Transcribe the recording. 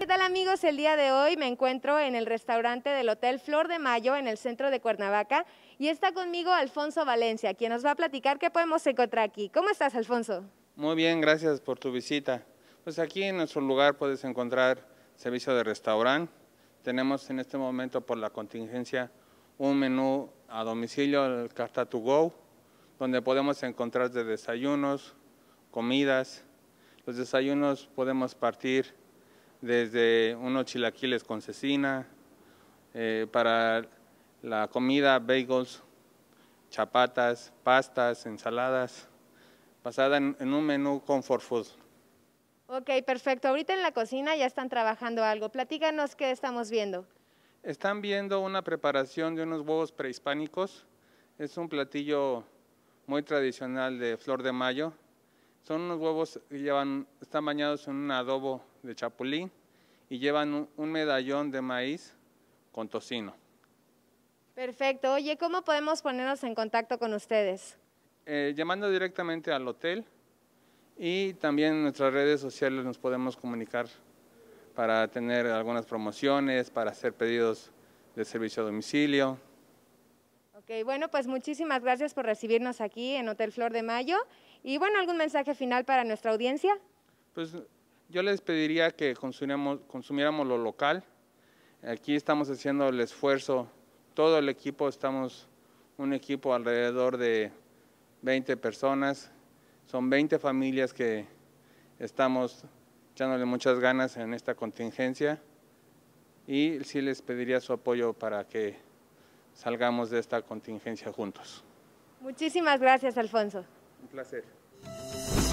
¿qué tal amigos? El día de hoy me encuentro en el restaurante del Hotel Flor de Mayo en el centro de Cuernavaca y está conmigo Alfonso Valencia, quien nos va a platicar qué podemos encontrar aquí. ¿Cómo estás, Alfonso? Muy bien, gracias por tu visita. Pues aquí en nuestro lugar puedes encontrar servicio de restaurante. Tenemos en este momento por la contingencia un menú a domicilio, el Carta to Go, donde podemos encontrar de desayunos, comidas. Los desayunos podemos partir desde unos chilaquiles con cecina, eh, para la comida, bagels, chapatas, pastas, ensaladas, basada en, un menú comfort food. Ok, perfecto. Ahorita en la cocina ya están trabajando algo. Platícanos qué estamos viendo. Están viendo una preparación de unos huevos prehispánicos. Es un platillo muy tradicional de Flor de Mayo. Son unos huevos que llevan, están bañados en un adobo de chapulín y llevan un medallón de maíz con tocino. Perfecto. Oye, ¿cómo podemos ponernos en contacto con ustedes? Eh, llamando directamente al hotel y también en nuestras redes sociales nos podemos comunicar para tener algunas promociones, para hacer pedidos de servicio a domicilio. Ok, bueno, pues muchísimas gracias por recibirnos aquí en Hotel Flor de Mayo. Y bueno, ¿algún mensaje final para nuestra audiencia? Pues yo les pediría que consumiéramos, consumiéramos lo local. Aquí estamos haciendo el esfuerzo, todo el equipo, estamos un equipo alrededor de 20 personas, son 20 familias que estamos echándole muchas ganas en esta contingencia y sí les pediría su apoyo para que salgamos de esta contingencia juntos. Muchísimas gracias, Alfonso. Un placer.